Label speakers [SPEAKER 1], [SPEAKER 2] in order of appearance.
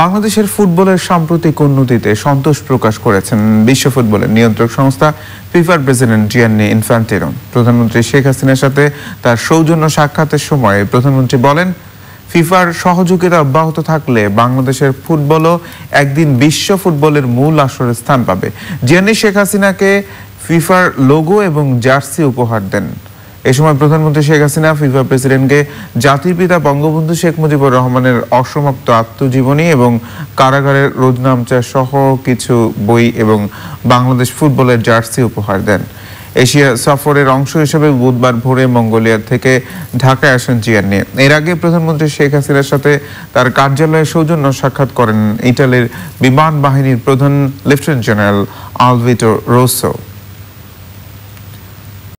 [SPEAKER 1] বাংলাদেশের ফুটবলের সাম্প্রতিক উন্নতিতে সন্তোষ প্রকাশ করেছেন বিশ্ব ফুটবলের নিয়ন্ত্রক সংস্থা ফিফার প্রেসিডেন্ট জিয়ান্নি ইনফ্যান্টিনো প্রধানমন্ত্রী শেখ হাসিনার সাথে তার সৌজন্য সাক্ষাতের সময় প্রধানমন্ত্রী বলেন ফিফার সহযোগিতা অব্যাহত থাকলে বাংলাদেশের ফুটবলও একদিন বিশ্ব ফুটবলের মূল আসরের স্থান পাবে জিয়ান্নি শেখ হাসিনাকে ফিফার লোগো এবং জার্সি উপহার দেন এ সময় প্রধানমন্ত্রী শেখ হাসিনা ফিফা প্রেসিডেন্টকে জাতির পিতা বঙ্গবন্ধু শেখ মুজিবুর রহমানের অসমাপ্ত আত্মজীবনী এবং কারাগারের রোজনামচা সহ কিছু বই এবং বাংলাদেশ ফুটবলের জার্সি উপহার দেন এশিয়া সফরের অংশ হিসেবে বুধবার ভোরে মঙ্গোলিয়া থেকে ঢাকায় আসেন জিয়ার নিয়ে এর আগে প্রধানমন্ত্রী শেখ হাসিনার সাথে তার কার্যালয়ে সৌজন্য সাক্ষাৎ করেন ইটালির বিমান বাহিনীর প্রধান লেফটেন্যান্ট জেনারেল আলভিটো রোসো